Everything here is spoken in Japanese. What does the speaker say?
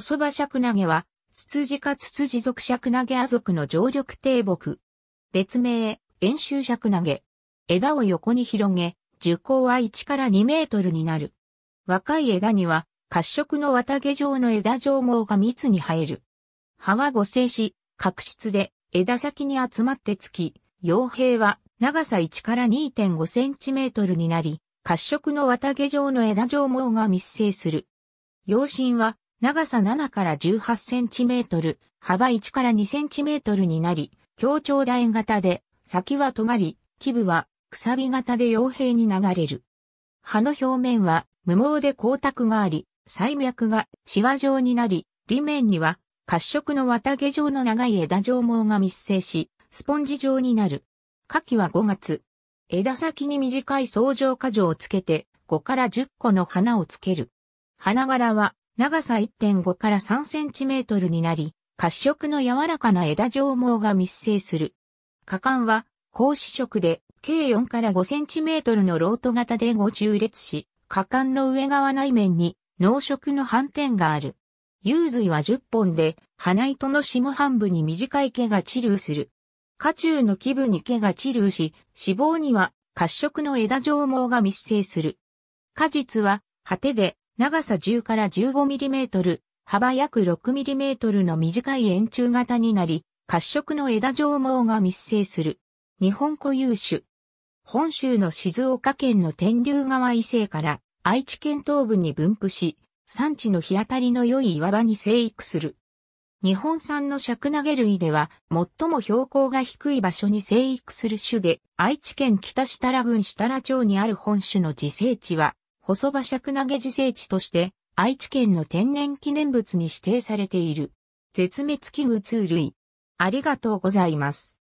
細葉尺投げは、ツツジかツツジ属尺投げ家族の常緑低木。別名、円周尺投げ。枝を横に広げ、樹高は1から2メートルになる。若い枝には、褐色の綿毛状の枝状毛が密に生える。葉は五生し、角質で枝先に集まってつき、傭兵は長さ1から2.5センチメートルになり、褐色の綿毛状の枝状毛が密生する。養身は長さ7から18センチメートル、幅1から2センチメートルになり、強調楕円型で、先は尖り、基部は、くさび型で傭兵に流れる。葉の表面は、無毛で光沢があり、細脈がシワ状になり、裏面には、褐色の綿毛状の長い枝状毛が密生し、スポンジ状になる。夏季は5月。枝先に短い層状花状をつけて、5から10個の花をつける。花柄は長さ1.5から3センチメートルになり、褐色の柔らかな枝状毛が密生する。果敢は、格子色で、計4から5センチメートルのロート型で5中列し、果敢の上側内面に、濃色の斑点がある。幽髄は10本で、花糸の下半部に短い毛が治ルする。下中の基部に毛が治ルし、脂肪には褐色の枝状毛が密生する。果実は、果てで、長さ10から 15mm、幅約 6mm の短い円柱型になり、褐色の枝状毛が密生する。日本固有種。本州の静岡県の天竜川伊勢から愛知県東部に分布し、産地の日当たりの良い岩場に生育する。日本産のシャクナゲ類では最も標高が低い場所に生育する種で、愛知県北設楽郡設楽町にある本種の自生地は細葉尺投げ自生地として愛知県の天然記念物に指定されている。絶滅危惧2類。ありがとうございます。